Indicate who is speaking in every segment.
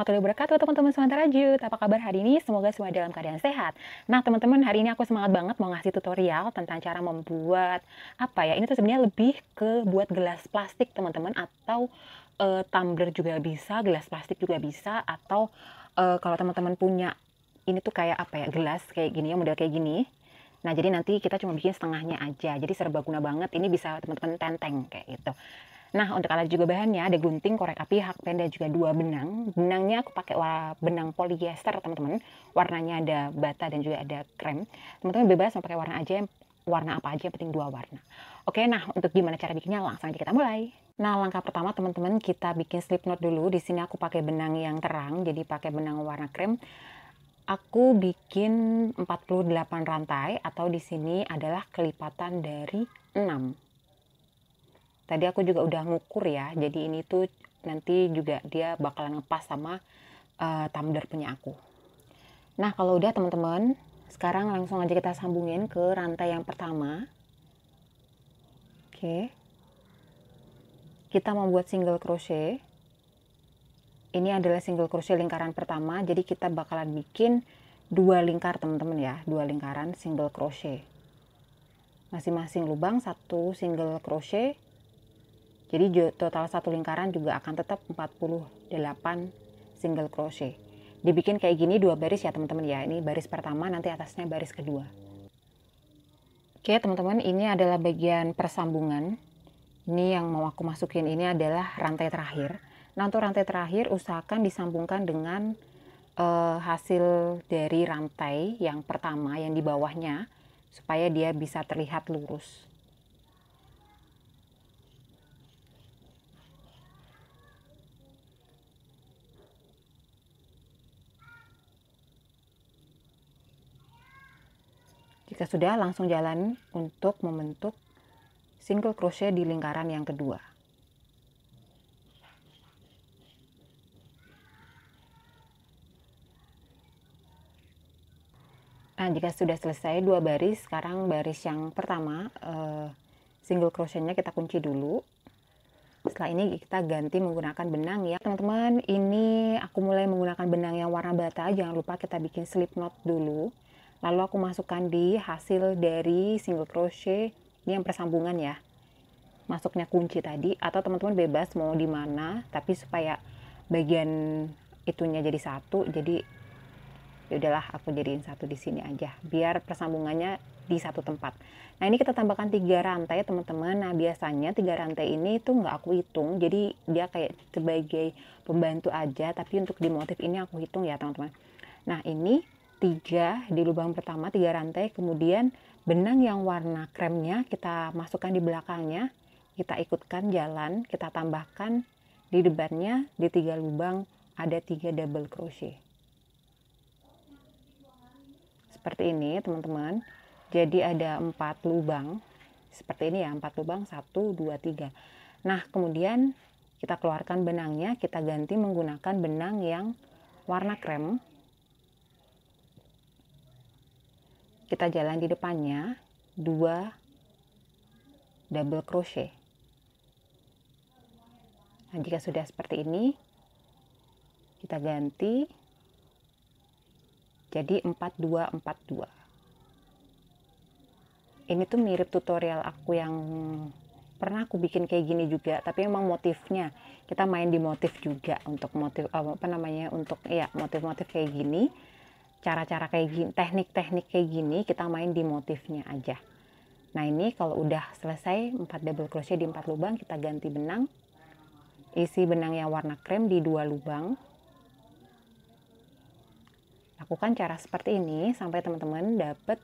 Speaker 1: warahmatullahi wabarakatuh teman-teman semangat rajut Apa kabar hari ini? Semoga semua dalam keadaan sehat Nah teman-teman hari ini aku semangat banget mau ngasih tutorial tentang cara membuat Apa ya, ini tuh sebenarnya lebih ke buat gelas plastik teman-teman Atau e, tumbler juga bisa, gelas plastik juga bisa Atau e, kalau teman-teman punya ini tuh kayak apa ya, gelas kayak gini ya model kayak gini Nah, jadi nanti kita cuma bikin setengahnya aja. Jadi serba guna banget. Ini bisa teman-teman tenteng kayak gitu. Nah, untuk alat juga bahannya ada gunting, korek api, hak pendek juga dua benang. Benangnya aku pakai benang polyester, teman-teman. Warnanya ada bata dan juga ada krem. Teman-teman bebas mau pakai warna aja warna apa aja yang penting dua warna. Oke, nah untuk gimana cara bikinnya langsung aja kita mulai. Nah, langkah pertama teman-teman kita bikin slip knot dulu. Di sini aku pakai benang yang terang, jadi pakai benang warna krem. Aku bikin 48 rantai atau di sini adalah kelipatan dari 6 tadi aku juga udah ngukur ya jadi ini tuh nanti juga dia bakalan ngepas sama uh, tumbler punya aku nah kalau udah teman-teman sekarang langsung aja kita sambungin ke rantai yang pertama oke kita membuat single crochet ini adalah single crochet lingkaran pertama jadi kita bakalan bikin dua lingkar teman-teman ya dua lingkaran single crochet masing-masing lubang satu single crochet jadi total satu lingkaran juga akan tetap 48 single crochet. Dibikin kayak gini dua baris ya teman-teman ya. Ini baris pertama nanti atasnya baris kedua. Oke teman-teman ini adalah bagian persambungan. Ini yang mau aku masukin ini adalah rantai terakhir. Nah untuk rantai terakhir usahakan disambungkan dengan eh, hasil dari rantai yang pertama yang di bawahnya supaya dia bisa terlihat lurus. Jika sudah, langsung jalan untuk membentuk single crochet di lingkaran yang kedua. Nah, jika sudah selesai dua baris, sekarang baris yang pertama eh, single crochetnya kita kunci dulu. Setelah ini kita ganti menggunakan benang ya. Teman-teman, ini aku mulai menggunakan benang yang warna bata. Jangan lupa kita bikin slip knot dulu lalu aku masukkan di hasil dari single crochet ini yang persambungan ya masuknya kunci tadi atau teman-teman bebas mau di mana tapi supaya bagian itunya jadi satu jadi ya udahlah aku jadiin satu di sini aja biar persambungannya di satu tempat nah ini kita tambahkan tiga rantai ya, teman-teman nah biasanya tiga rantai ini itu nggak aku hitung jadi dia kayak sebagai pembantu aja tapi untuk di motif ini aku hitung ya teman-teman nah ini tiga di lubang pertama tiga rantai kemudian benang yang warna kremnya kita masukkan di belakangnya kita ikutkan jalan kita tambahkan di depannya di tiga lubang ada tiga double crochet seperti ini teman-teman jadi ada empat lubang seperti ini ya empat lubang satu dua tiga nah kemudian kita keluarkan benangnya kita ganti menggunakan benang yang warna krem kita jalan di depannya dua double crochet nah jika sudah seperti ini kita ganti jadi 4242 ini tuh mirip tutorial aku yang pernah aku bikin kayak gini juga tapi emang motifnya kita main di motif juga untuk motif apa namanya untuk ya motif-motif kayak gini cara-cara kayak gini, teknik-teknik kayak gini kita main di motifnya aja. Nah ini kalau udah selesai 4 double crochet di 4 lubang kita ganti benang. Isi benang yang warna krem di dua lubang. Lakukan cara seperti ini sampai teman-teman dapat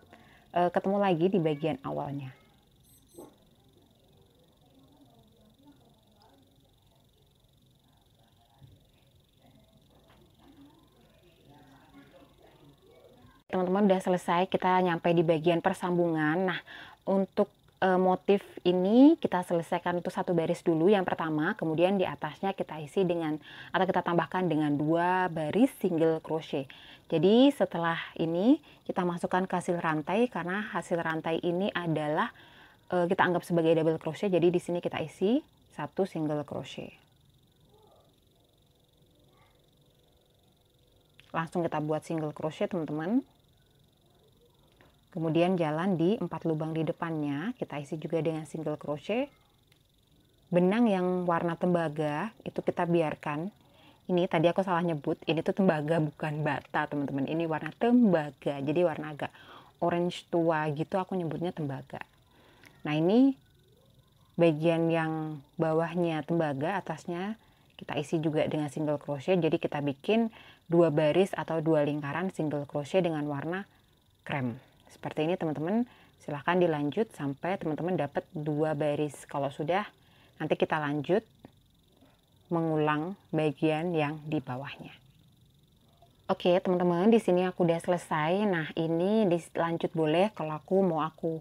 Speaker 1: e, eh, ketemu lagi di bagian awalnya. teman-teman udah selesai kita nyampe di bagian persambungan nah untuk e, motif ini kita selesaikan untuk satu baris dulu yang pertama kemudian di atasnya kita isi dengan atau kita tambahkan dengan dua baris single crochet jadi setelah ini kita masukkan ke hasil rantai karena hasil rantai ini adalah e, kita anggap sebagai double crochet jadi di sini kita isi satu single crochet langsung kita buat single crochet teman-teman kemudian jalan di empat lubang di depannya kita isi juga dengan single crochet benang yang warna tembaga itu kita biarkan ini tadi aku salah nyebut ini tuh tembaga bukan bata teman-teman ini warna tembaga jadi warna agak orange tua gitu aku nyebutnya tembaga nah ini bagian yang bawahnya tembaga atasnya kita isi juga dengan single crochet jadi kita bikin dua baris atau dua lingkaran single crochet dengan warna krem seperti ini teman-teman, silahkan dilanjut sampai teman-teman dapat dua baris. Kalau sudah, nanti kita lanjut mengulang bagian yang di bawahnya. Oke teman-teman, di sini aku udah selesai. Nah ini dilanjut boleh kalau aku mau aku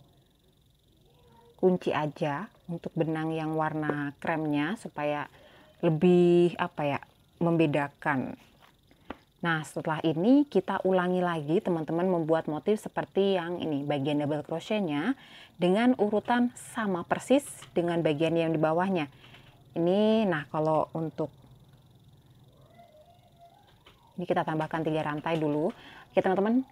Speaker 1: kunci aja untuk benang yang warna kremnya supaya lebih apa ya membedakan Nah, setelah ini kita ulangi lagi teman-teman membuat motif seperti yang ini, bagian double crochetnya dengan urutan sama persis dengan bagian yang di bawahnya. Ini, nah kalau untuk ini kita tambahkan tiga rantai dulu. Oke teman-teman,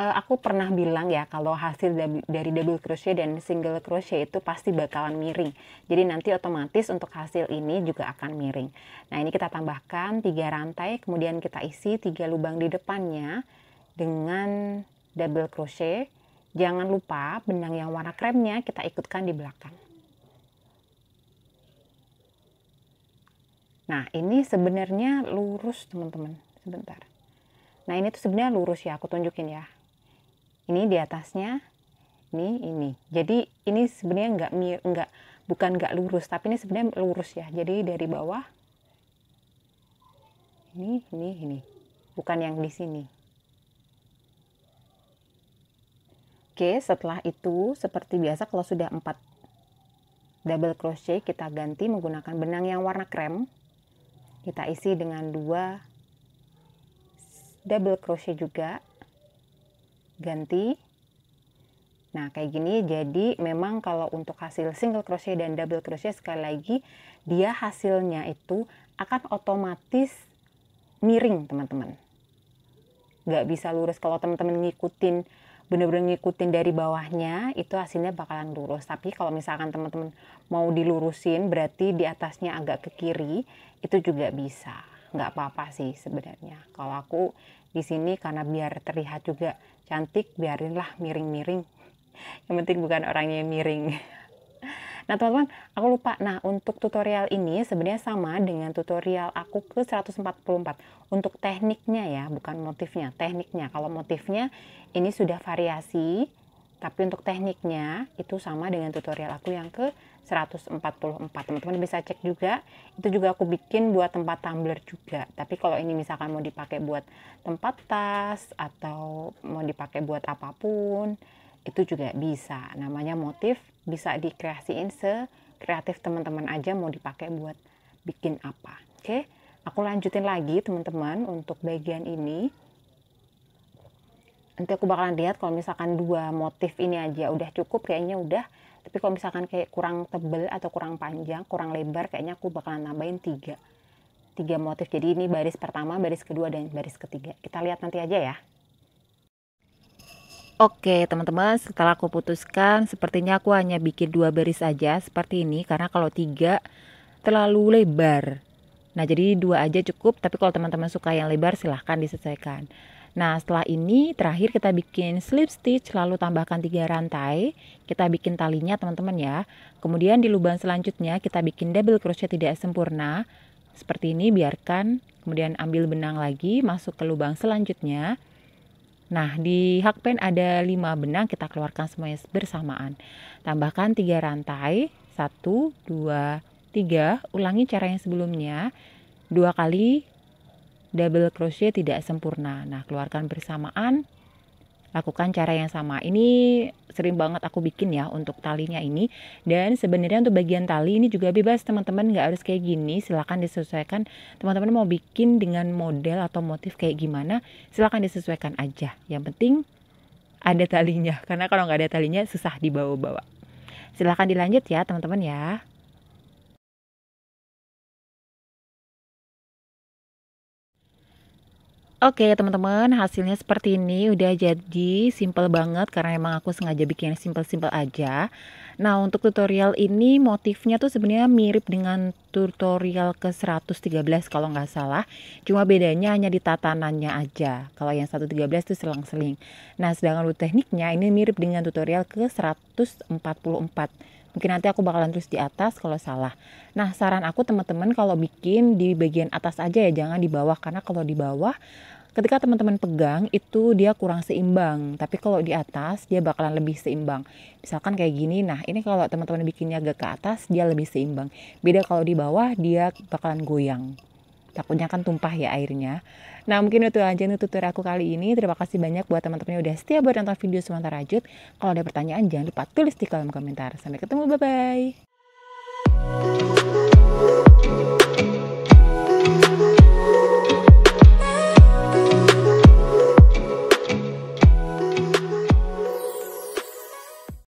Speaker 1: uh, aku pernah bilang ya kalau hasil dari double crochet dan single crochet itu pasti bakalan miring. Jadi nanti otomatis untuk hasil ini juga akan miring. Nah, ini kita tambahkan 3 rantai, kemudian kita isi 3 lubang di depannya dengan double crochet. Jangan lupa benang yang warna kremnya kita ikutkan di belakang. Nah, ini sebenarnya lurus, teman-teman. Sebentar. Nah, ini tuh sebenarnya lurus ya, aku tunjukin ya ini di atasnya ini ini jadi ini sebenarnya nggak nggak bukan nggak lurus tapi ini sebenarnya lurus ya jadi dari bawah ini ini ini bukan yang di sini oke setelah itu seperti biasa kalau sudah empat double crochet kita ganti menggunakan benang yang warna krem kita isi dengan dua double crochet juga ganti nah kayak gini jadi memang kalau untuk hasil single crochet dan double crochet sekali lagi dia hasilnya itu akan otomatis miring teman-teman Gak bisa lurus kalau teman-teman ngikutin bener-bener ngikutin dari bawahnya itu hasilnya bakalan lurus tapi kalau misalkan teman-teman mau dilurusin berarti di atasnya agak ke kiri itu juga bisa Gak apa-apa sih sebenarnya kalau aku di sini karena biar terlihat juga cantik biarinlah miring-miring yang penting bukan orangnya miring Nah teman-teman, aku lupa. Nah untuk tutorial ini sebenarnya sama dengan tutorial aku ke 144. Untuk tekniknya ya, bukan motifnya, tekniknya. Kalau motifnya ini sudah variasi tapi untuk tekniknya itu sama dengan tutorial aku yang ke 144. Teman-teman bisa cek juga. Itu juga aku bikin buat tempat tumbler juga. Tapi kalau ini misalkan mau dipakai buat tempat tas atau mau dipakai buat apapun, itu juga bisa. Namanya motif bisa dikreasiin se kreatif teman-teman aja mau dipakai buat bikin apa. Oke, aku lanjutin lagi teman-teman untuk bagian ini nanti aku bakalan lihat kalau misalkan dua motif ini aja udah cukup kayaknya udah tapi kalau misalkan kayak kurang tebel atau kurang panjang kurang lebar kayaknya aku bakalan nambahin tiga tiga motif jadi ini baris pertama baris kedua dan baris ketiga kita lihat nanti aja ya Oke teman-teman setelah aku putuskan sepertinya aku hanya bikin dua baris aja seperti ini karena kalau tiga terlalu lebar Nah jadi dua aja cukup tapi kalau teman-teman suka yang lebar silahkan disesuaikan Nah setelah ini terakhir kita bikin slip stitch lalu tambahkan tiga rantai Kita bikin talinya teman-teman ya Kemudian di lubang selanjutnya kita bikin double crochet tidak sempurna Seperti ini biarkan kemudian ambil benang lagi masuk ke lubang selanjutnya Nah, di hakpen ada 5 benang, kita keluarkan semuanya bersamaan. Tambahkan tiga rantai, satu dua tiga Ulangi cara yang sebelumnya. Dua kali double crochet tidak sempurna. Nah, keluarkan bersamaan. Lakukan cara yang sama. Ini sering banget aku bikin ya untuk talinya ini. Dan sebenarnya untuk bagian tali ini juga bebas teman-teman nggak harus kayak gini. Silahkan disesuaikan. Teman-teman mau bikin dengan model atau motif kayak gimana, silahkan disesuaikan aja. Yang penting ada talinya. Karena kalau nggak ada talinya susah dibawa-bawa. Silahkan dilanjut ya teman-teman ya. Oke teman-teman hasilnya seperti ini udah jadi simple banget karena emang aku sengaja bikin simple-simple aja Nah untuk tutorial ini motifnya tuh sebenarnya mirip dengan tutorial ke 113 kalau nggak salah Cuma bedanya hanya di tatanannya aja Kalau yang 113 tuh selang-seling Nah sedangkan untuk tekniknya ini mirip dengan tutorial ke 144 Mungkin nanti aku bakalan terus di atas kalau salah. Nah, saran aku teman-teman kalau bikin di bagian atas aja ya, jangan di bawah karena kalau di bawah ketika teman-teman pegang itu dia kurang seimbang tapi kalau di atas dia bakalan lebih seimbang misalkan kayak gini nah ini kalau teman-teman bikinnya agak ke atas dia lebih seimbang beda kalau di bawah dia bakalan goyang takutnya kan tumpah ya airnya. Nah mungkin itu aja untuk tutur aku kali ini. Terima kasih banyak buat teman-teman yang udah setia buat nonton video sementara Rajut. Kalau ada pertanyaan jangan lupa tulis di kolom komentar. Sampai ketemu, bye-bye.